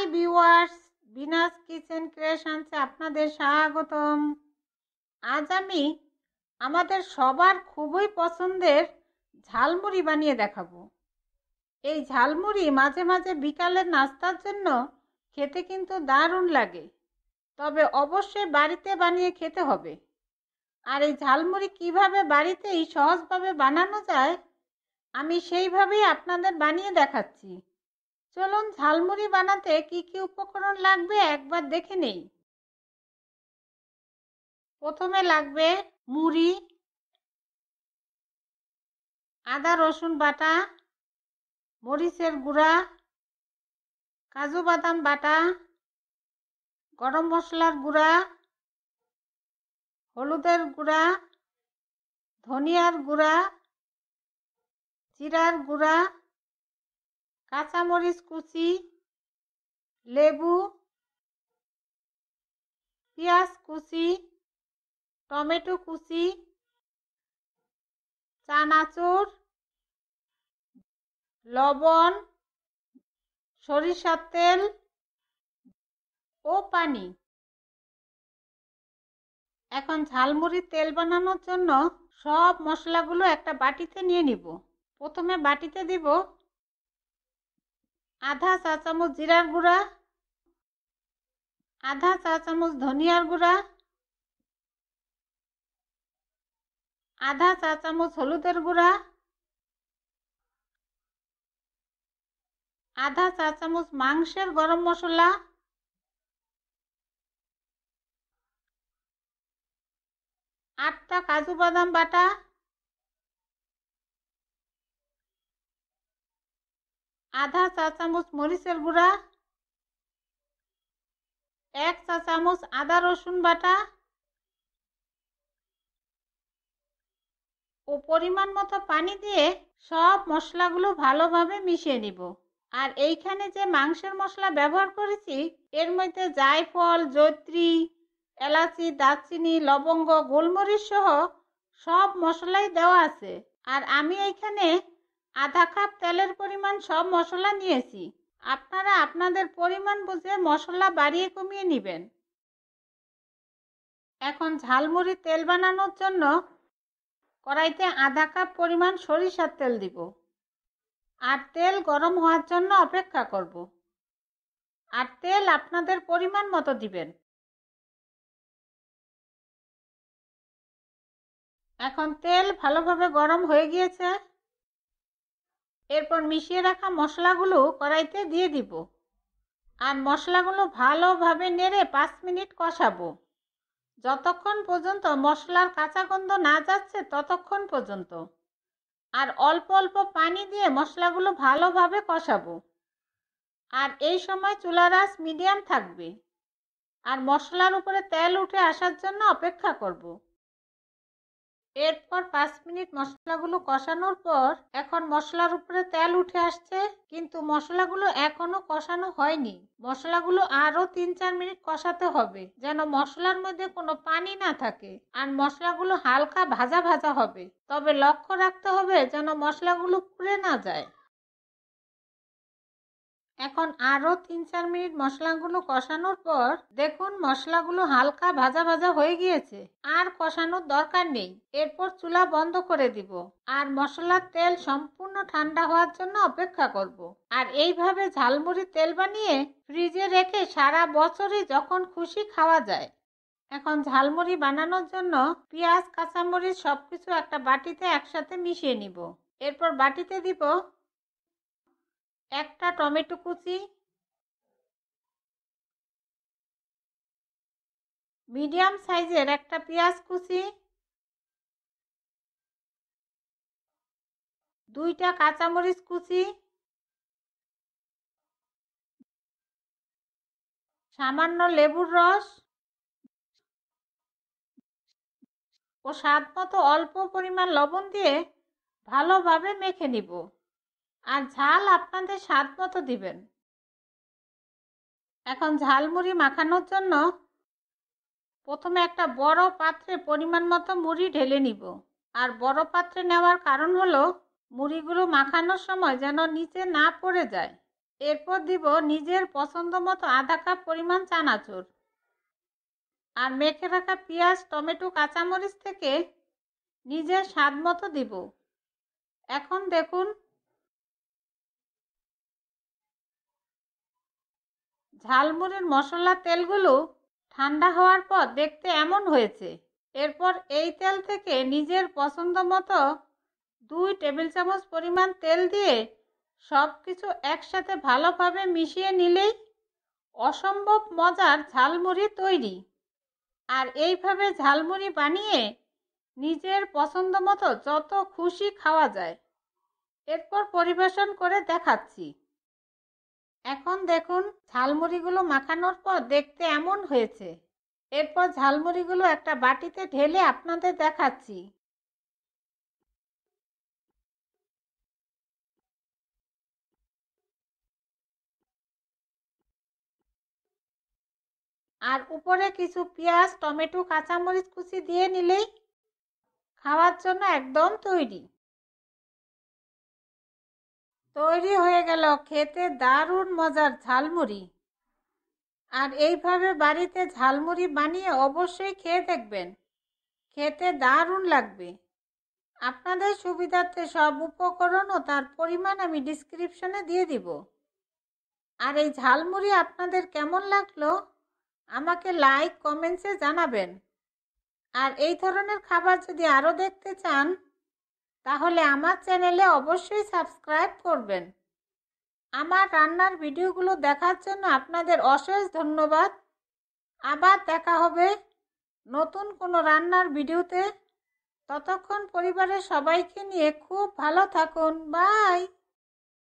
High viewers Bina's kitchen ক্রিয়েশনসে আপনাদের স্বাগতম আজ আমি আমাদের সবার খুবই পছন্দের ঝালমুড়ি বানিয়ে দেখাবো এই ঝালমুড়ি মাঝে মাঝে বিকালের নাস্তার জন্য খেতে কিন্তু দারুণ লাগে তবে অবশ্যই বাড়িতে বানিয়ে খেতে হবে আর এই ঝালমুড়ি কিভাবে বাড়িতেই সহজভাবে বানানো যায় আমি সেইভাবেই আপনাদের বানিয়ে দেখাচ্ছি চলুন ঝালমুড়ি বানাতে কি কি উপকরণ লাগবে একবার দেখে নেই প্রথমে লাগবে মুড়ি আদা রসুন বাটা মরিচের গুঁড়া কাজু বাদাম বাটা গরম মশলার গুঁড়া হলুদের গুঁড়া ধনিয়ার গুঁড়া জিরার গুঁড়া কাঁচামরিচ কুচি লেবু পেঁয়াজ কুচি টমেটো কুচি চানাচুর লবণ সরিষার তেল ও পানি এখন ঝালমুড়ির তেল বানানোর জন্য সব মশলাগুলো একটা বাটিতে নিয়ে নিব প্রথমে বাটিতে দিব আধা চা চামচ জিরার গুঁড়া আধা চা চামচ ধনিয়ার গুঁড়া আধা চা চামচ হলুদের গুঁড়া আধা চা চামচ মাংসের গরম মশলা আটটা কাজু বাদাম বাটা আধা চা চামচ মরিচের গুঁড়া এক চা চামচ আদা রসুন বাটা ও পরিমাণ মতো পানি দিয়ে সব মশলাগুলো ভালোভাবে মিশিয়ে নিব আর এইখানে যে মাংসের মশলা ব্যবহার করেছি এর মধ্যে জায়ফল জৈত্রী এলাচি দারচিনি লবঙ্গ গোলমরিচ সহ সব মশলাই দেওয়া আছে আর আমি এইখানে আধা কাপ তেলের পরিমাণ সব মশলা নিয়েছি আপনারা আপনাদের পরিমাণ বুঝে মশলা বাড়িয়ে কমিয়ে নেবেন এখন ঝালমুড়ি তেল বানানোর জন্য কড়াইতে আধা কাপ পরিমাণ সরিষার তেল দিব আর তেল গরম হওয়ার জন্য অপেক্ষা করব আর তেল আপনাদের পরিমাণ মতো দিবেন এখন তেল ভালোভাবে গরম হয়ে গিয়েছে এরপর মিশিয়ে রাখা মশলাগুলো কড়াইতে দিয়ে দিব আর মশলাগুলো ভালোভাবে নেড়ে পাঁচ মিনিট কষাবো যতক্ষণ পর্যন্ত মশলার কাঁচা গন্ধ না যাচ্ছে ততক্ষণ পর্যন্ত আর অল্প অল্প পানি দিয়ে মশলাগুলো ভালোভাবে কষাবো আর এই সময় চুলার আঁচ মিডিয়াম থাকবে আর মশলার উপরে তেল উঠে আসার জন্য অপেক্ষা করবো এরপর পাঁচ মিনিট মশলাগুলো কষানোর পর এখন মশলার উপরে তেল উঠে আসছে কিন্তু মশলাগুলো এখনো কষানো হয়নি মশলাগুলো আরও তিন চার মিনিট কষাতে হবে যেন মশলার মধ্যে কোনো পানি না থাকে আর মশলাগুলো হালকা ভাজা ভাজা হবে তবে লক্ষ্য রাখতে হবে যেন মশলাগুলো পুড়ে না যায় এখন আরও তিন চার মিনিট মশলাগুলো কষানোর পর দেখুন মশলাগুলো হালকা ভাজা ভাজা হয়ে গিয়েছে আর কষানোর দরকার নেই এরপর চুলা বন্ধ করে দিব আর মশলার তেল সম্পূর্ণ ঠান্ডা হওয়ার জন্য অপেক্ষা করব। আর এইভাবে ঝালমুড়ি তেল বানিয়ে ফ্রিজে রেখে সারা বছরই যখন খুশি খাওয়া যায় এখন ঝালমুড়ি বানানোর জন্য পেঁয়াজ কাঁচামরিচ সব কিছু একটা বাটিতে একসাথে মিশিয়ে নিব এরপর বাটিতে দিব একটা টমেটো কুচি মিডিয়াম সাইজের একটা পেঁয়াজ কুচি দুইটা কাঁচামরিচ কুচি সামান্য লেবুর রস ও স্বাদ মতো অল্প পরিমাণ লবণ দিয়ে ভালোভাবে মেখে নিব আর ঝাল আপনাদের স্বাদ মতো দিবেন এখন ঝালমুড়ি মাখানোর জন্য প্রথমে একটা বড় পাত্রে পরিমাণ মতো মুড়ি ঢেলে নিব আর বড় পাত্রে নেওয়ার কারণ হলো মুড়িগুলো মাখানোর সময় যেন নিচে না পড়ে যায় এরপর দিব নিজের পছন্দ মতো আধা কাপ পরিমাণ চানাচুর আর মেখে রাখা পেঁয়াজ টমেটো কাঁচামরিচ থেকে নিজের স্বাদ মতো দিব এখন দেখুন ঝালমুড়ির মশলা তেলগুলো ঠান্ডা হওয়ার পর দেখতে এমন হয়েছে এরপর এই তেল থেকে নিজের পছন্দ মতো দুই টেবিল চামচ পরিমাণ তেল দিয়ে সব কিছু একসাথে ভালোভাবে মিশিয়ে নিলেই অসম্ভব মজার ঝালমুড়ি তৈরি আর এইভাবে ঝালমুড়ি বানিয়ে নিজের পছন্দ মতো যত খুশি খাওয়া যায় এরপর পরিবেশন করে দেখাচ্ছি এখন দেখুন ঝালমুড়িগুলো মাখানোর পর দেখতে এমন হয়েছে এরপর ঝালমুড়িগুলো একটা বাটিতে ঢেলে আপনাদের দেখাচ্ছি আর উপরে কিছু পেঁয়াজ টমেটো কাঁচামরিচ কুচি দিয়ে নিলেই খাওয়ার জন্য একদম তৈরি তৈরি হয়ে গেল খেতে দারুণ মজার ঝালমুড়ি আর এইভাবে বাড়িতে ঝালমুড়ি বানিয়ে অবশ্যই খেয়ে দেখবেন খেতে দারুণ লাগবে আপনাদের সুবিধার্থে সব উপকরণ ও তার পরিমাণ আমি ডিসক্রিপশনে দিয়ে দিব আর এই ঝালমুড়ি আপনাদের কেমন লাগলো আমাকে লাইক কমেন্টসে জানাবেন আর এই ধরনের খাবার যদি আরও দেখতে চান তাহলে আমার চ্যানেলে অবশ্যই সাবস্ক্রাইব করবেন আমার রান্নার ভিডিওগুলো দেখার জন্য আপনাদের অশেষ ধন্যবাদ আবার দেখা হবে নতুন কোনো রান্নার ভিডিওতে ততক্ষণ পরিবারের সবাইকে নিয়ে খুব ভালো থাকুন বাই